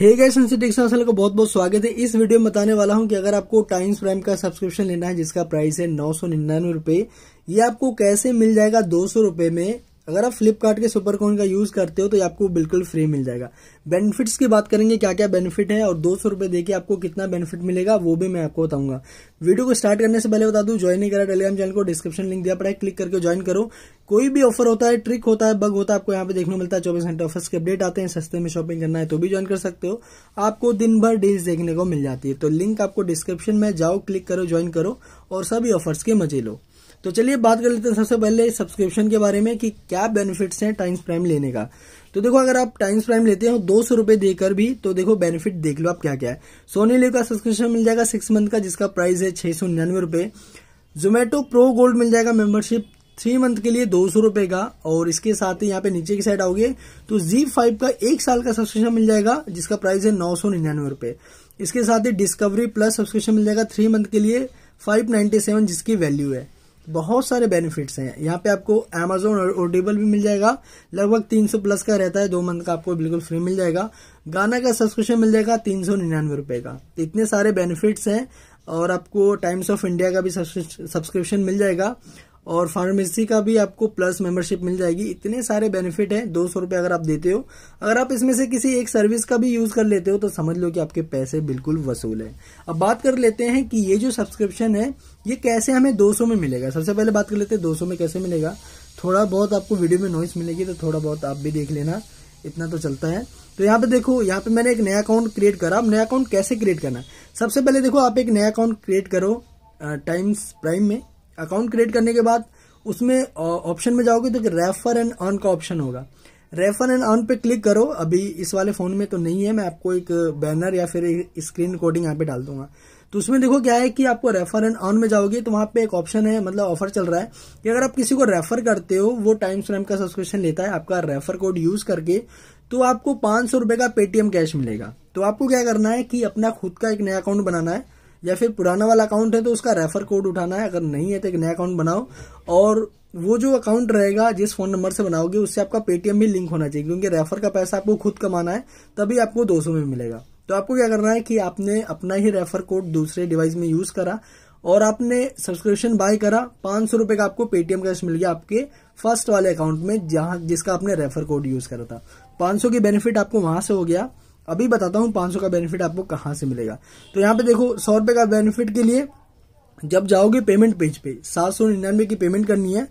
hey guys सेंसिटिक्स channel को बहुत बहुत स्वागत है इस वीडियो में बताने वाला हूं कि अगर आपको टाइम्स प्राइम का सब्सक्रिप्शन लेना है जिसका प्राइस है नौ सौ निन्यानवे रुपये ये आपको कैसे मिल जाएगा दो सौ रुपये में अगर आप फ्लिपकार्ट के सुपर कॉइन का यूज़ करते हो तो आपको बिल्कुल फ्री मिल जाएगा बेनिफिट्स की बात करेंगे क्या क्या बेनिफिट है और दो सौ रुपए देकर आपको कितना बेनिफिट मिलेगा वो भी मैं आपको बताऊंगा वीडियो को स्टार्ट करने से पहले बता दूं ज्वाइन नहीं करा टेलीग्राम चैनल को डिस्क्रिप्शन लिंक दिया पड़ा है क्लिक करके ज्वाइन करो कोई भी ऑफर होता है ट्रिक होता है बग होता है आपको यहाँ पे देखने मिलता है चौबीस घंटे ऑफर्स के अपडेट आते हैं सस्ते में शॉपिंग करना है तो भी ज्वाइन कर सकते हो आपको दिन भर डील्स देखने को मिल जाती है तो लिंक आपको डिस्क्रिप्शन में जाओ क्लिक करो ज्वाइन करो और सभी ऑफर्स के मजे लो तो चलिए बात कर लेते हैं सबसे पहले सब्सक्रिप्शन के बारे में कि क्या बेनिफिट्स हैं टाइम्स प्राइम लेने का तो देखो अगर आप टाइम्स प्राइम लेते हो दो सौ रुपए देकर भी तो देखो बेनिफिट देख लो आप क्या क्या है सोनी लिव का सब्सक्रिप्शन मिल जाएगा सिक्स मंथ का जिसका प्राइस है छह सौ निन्यानवे रुपए जोमेटो प्रो गोल्ड मिल जाएगा मेंबरशिप थ्री मंथ के लिए दो सौ रुपए का और इसके साथ ही यहाँ पे नीचे की साइड आओगे तो जी फाइव का एक साल का सब्सक्रिप्शन मिल जाएगा जिसका प्राइस है नौ सौ निन्यानवे रुपए इसके साथ ही डिस्कवरी प्लस सब्सक्रिप्शन मिल जाएगा थ्री मंथ के लिए फाइव नाइन्टी सेवन जिसकी वैल्यू है बहुत सारे बेनिफिट्स हैं यहाँ पे आपको अमेजोन और ऑडिबल भी मिल जाएगा लगभग 300 प्लस का रहता है दो मंथ का आपको बिल्कुल फ्री मिल जाएगा गाना का सब्सक्रिप्शन मिल जाएगा तीन सौ निन्यानवे रुपए का इतने सारे बेनिफिट्स हैं और आपको टाइम्स ऑफ इंडिया का भी सब्सक्रिप्शन मिल जाएगा और फार्मेसी का भी आपको प्लस मेंबरशिप मिल जाएगी इतने सारे बेनिफिट हैं दो सौ रुपये अगर आप देते हो अगर आप इसमें से किसी एक सर्विस का भी यूज़ कर लेते हो तो समझ लो कि आपके पैसे बिल्कुल वसूल है अब बात कर लेते हैं कि ये जो सब्सक्रिप्शन है ये कैसे हमें दो में मिलेगा सबसे पहले बात कर लेते हैं दो में कैसे मिलेगा थोड़ा बहुत आपको वीडियो में नॉइस मिलेगी तो थोड़ा बहुत आप भी देख लेना इतना तो चलता है तो यहाँ पे देखो यहाँ पे मैंने एक नया अकाउंट क्रिएट करा अब नया अकाउंट कैसे क्रिएट करना सबसे पहले देखो आप एक नया अकाउंट क्रिएट करो टाइम्स प्राइम में अकाउंट क्रिएट करने के बाद उसमें ऑप्शन में जाओगे तो रेफर एंड अर्न का ऑप्शन होगा रेफर एंड अर्न पे क्लिक करो अभी इस वाले फ़ोन में तो नहीं है मैं आपको एक बैनर या फिर स्क्रीन रिकॉर्डिंग यहाँ पे डाल दूंगा तो उसमें देखो क्या है कि आपको रेफर एंड अर्न में जाओगे तो वहां पे एक ऑप्शन है मतलब ऑफर चल रहा है कि अगर आप किसी को रेफर करते हो वो टाइम स्लैम का सब्सक्रिप्शन लेता है आपका रेफर कोड यूज़ करके तो आपको पांच सौ का पेटीएम कैश मिलेगा तो आपको क्या करना है कि अपना खुद का एक नया अकाउंट बनाना है या फिर पुराना वाला अकाउंट है तो उसका रेफर कोड उठाना है अगर नहीं है तो एक नया अकाउंट बनाओ और वो जो अकाउंट रहेगा जिस फोन नंबर से बनाओगे उससे आपका पेटीएम भी लिंक होना चाहिए क्योंकि रेफर का पैसा आपको खुद कमाना है तभी आपको दो में मिलेगा तो आपको क्या करना है कि आपने अपना ही रेफर कोड दूसरे डिवाइस में यूज करा और आपने सब्सक्रिप्शन बाय करा पांच सौ रुपए का आपको पेटीएम कैश मिल गया आपके फर्स्ट वाले अकाउंट में जहां जिसका आपने रेफर कोड यूज करा था पांच सौ की बेनिफिट आपको वहां से हो गया अभी बताता हूँ पाँच का बेनिफिट आपको कहाँ से मिलेगा तो यहाँ पे देखो सौ का बेनिफिट के लिए जब जाओगे पेमेंट पेज पे सात सौ निन्यानवे की पेमेंट करनी है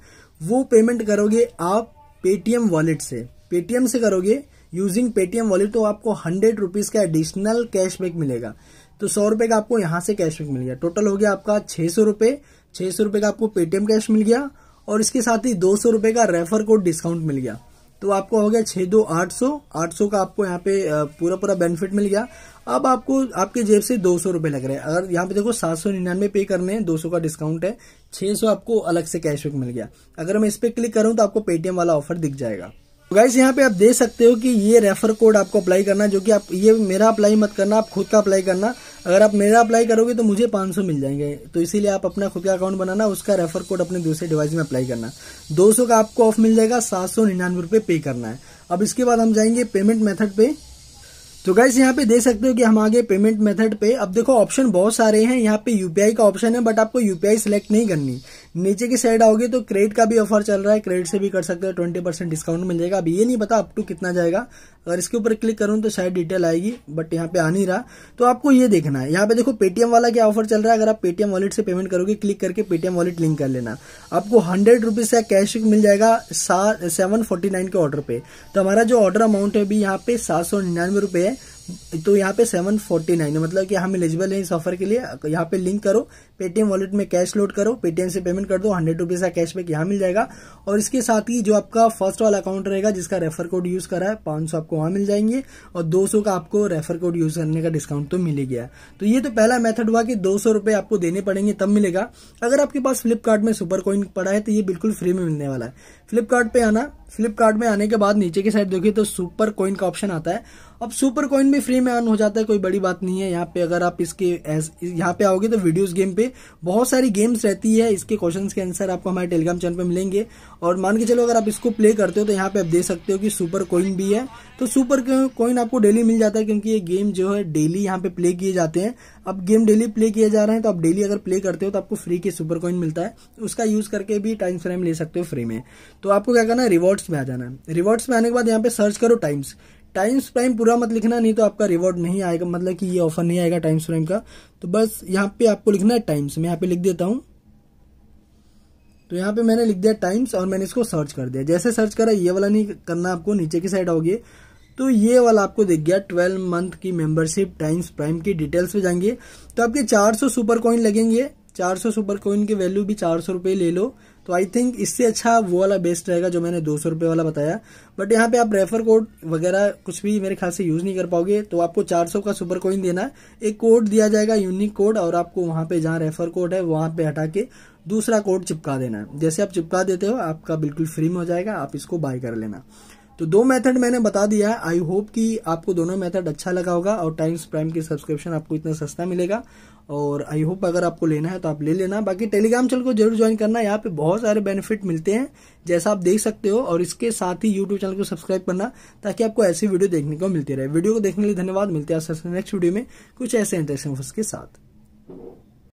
वो पेमेंट करोगे आप पेटीएम वॉलेट से पेटीएम से करोगे यूजिंग पेटीएम वॉलेट तो आपको हंड्रेड रुपीज़ का एडिशनल कैशबैक मिलेगा तो सौ रुपए का आपको यहां से कैशबैक मिल गया टोटल हो गया आपका छह सौ रुपए छह सौ रुपए का आपको पेटीएम कैश मिल गया और इसके साथ ही दो सौ रुपए का रेफर कोड डिस्काउंट मिल गया तो आपको हो गया छः दो आठ सौ आठ सौ का आपको यहाँ पे पूरा पूरा बेनिफिट मिल गया अब आपको आपके जेब से दो सौ रुपये लग रहे हैं अगर यहाँ पे देखो सात सौ निन्यानवे पे करने हैं दो सौ का डिस्काउंट है छः सौ आपको अलग से कैशबैक मिल गया अगर मैं इस पर क्लिक करूँ तो आपको पेटीएम वाला ऑफर दिख जाएगा गाइस तो यहाँ पे आप देख सकते हो कि ये रेफर कोड आपको अप्लाई करना जो कि आप ये मेरा अप्लाई मत करना आप खुद का अप्लाई करना अगर आप मेरा अप्लाई करोगे तो मुझे 500 मिल जाएंगे तो इसीलिए आप अपना खुद का अकाउंट बनाना उसका रेफर कोड अपने दूसरे डिवाइस में अप्लाई करना 200 का आपको ऑफ मिल जाएगा सात सौ निन्यानवे रूपये पे करना है अब इसके बाद हम जाएंगे पेमेंट मेथड पे तो गाइस यहाँ पे देख सकते हो कि हम आगे पेमेंट मेथड पे अब देखो ऑप्शन बहुत सारे हैं यहाँ पे यूपीआई का ऑप्शन है बट आपको यूपीआई सिलेक्ट नहीं करनी नीचे की साइड आओगे तो क्रेडिट का भी ऑफर चल रहा है क्रेडिट से भी कर सकते हो ट्वेंटी परसेंट डिस्काउंट मिल जाएगा अभी ये नहीं पता अप टू कितना जाएगा अगर इसके ऊपर क्लिक करूँ तो शायद डिटेल आएगी बट यहाँ पे आ नहीं रहा तो आपको ये देखना है यहाँ पे देखो पेटीएम वाला क्या ऑफर चल रहा है अगर आप पेटीएम वॉलेट से पेमेंट करोगे क्लिक करके पेटीएम वॉलेट लिंक कर लेना आपको हंड्रेड रुपीज का कैश मिल जाएगा सेवन फोर्टी नाइन के ऑर्डर पे तो हमारा जो ऑर्डर अमाउंट है अभी यहाँ पे सात सौ निन्यानवे रुपये तो यहाँ पे सेवन फोर्टी नाइन है मतलब कि हम एलिजिबल हैं इस ऑफर के लिए यहाँ पे लिंक करो पेटीएम वॉलेट में कैश लोड करो पेटीएम से पेमेंट कर दो हंड्रेड रुपीज का कैशबैक यहाँ मिल जाएगा और इसके साथ ही जो आपका फर्स्ट वाला अकाउंट रहेगा जिसका रेफर कोड यूज करा है पांच आपको वहां मिल जाएंगे और दो का आपको रेफर कोड यूज करने का डिस्काउंट तो मिल गया तो ये तो पहला मेथड हुआ कि दो आपको देने पड़ेंगे तब मिलेगा अगर आपके पास फ्लिपकार्ट में सुपर कॉइन पड़ा है तो ये बिल्कुल फ्री में मिलने वाला है फ्लिपकार्ट आना फ्लिपकार्ट में आने के बाद नीचे की साइड देखिए तो सुपर कॉइन का ऑप्शन आता है अब सुपर कॉइन भी फ्री में अर्न हो जाता है कोई बड़ी बात नहीं है यहाँ पे अगर आप इसके यहाँ पे आओगे तो वीडियोस गेम पे बहुत सारी गेम्स रहती है इसके क्वेश्चन के आंसर आपको हमारे टेलीग्राम चैनल पे मिलेंगे और मान के चलो अगर आप इसको प्ले करते हो तो यहाँ पे आप देख सकते हो कि सुपर कॉइन भी है तो सुपर कॉइन आपको डेली मिल जाता है क्योंकि ये गेम जो है डेली यहाँ पे प्ले किए जाते हैं अब गेम डेली प्ले किए जा रहे हैं तो आप डेली अगर प्ले करते हो तो आपको फ्री के सुपर कॉइन मिलता है उसका यूज करके भी टाइम फ्रेम ले सकते हो फ्री में तो आपको क्या करना है रिवॉर्ड रिवर्ट्स में आ जाना है रिवर्ट्स में आने के बाद यहाँ पे सर्च करो टाइम्स टाइम्स प्राइम पूरा मत लिखना नहीं तो आपका रिवॉर्ड नहीं आएगा मतलब कि ये ऑफर नहीं आएगा टाइम्स प्राइम का तो बस यहाँ पे आपको लिखना है टाइम्स मैं यहाँ पे लिख देता हूँ तो यहाँ पे मैंने लिख दिया टाइम्स और मैंने इसको सर्च कर दिया जैसे सर्च करा ये वाला नहीं करना आपको नीचे की साइड आओगे तो ये वाला आपको दिख गया ट्वेल्व मंथ की मेंबरशिप टाइम्स प्राइम की डिटेल्स में जाएंगे तो आपके चार सुपर कॉइन लगेंगे चार सुपर कॉइन की वैल्यू भी चार ले लो तो आई थिंक इससे अच्छा वो वाला बेस्ट रहेगा जो मैंने दो सौ रुपये वाला बताया बट यहाँ पे आप रेफर कोड वगैरह कुछ भी मेरे ख्याल से यूज़ नहीं कर पाओगे तो आपको चार सौ का सुपर कॉइन देना है एक कोड दिया जाएगा यूनिक कोड और आपको वहां पे जहाँ रेफर कोड है वहां पे हटा के दूसरा कोड चिपका देना है जैसे आप चिपका देते हो आपका बिल्कुल फ्री में हो जाएगा आप इसको बाय कर लेना तो दो मेथड मैंने बता दिया है आई होप कि आपको दोनों मेथड अच्छा लगा होगा और टाइम्स प्राइम की सब्सक्रिप्शन आपको इतना सस्ता मिलेगा और आई होप अगर आपको लेना है तो आप ले लेना बाकी टेलीग्राम चैनल को जरूर ज्वाइन करना यहाँ पे बहुत सारे बेनिफिट मिलते हैं जैसा आप देख सकते हो और इसके साथ ही यूट्यूब चैनल को सब्सक्राइब करना ताकि आपको ऐसी वीडियो देखने को मिलती रहे वीडियो को देखने के लिए धन्यवाद मिलते हैं नेक्स्ट वीडियो में कुछ ऐसे इंटरेस्टिंग के साथ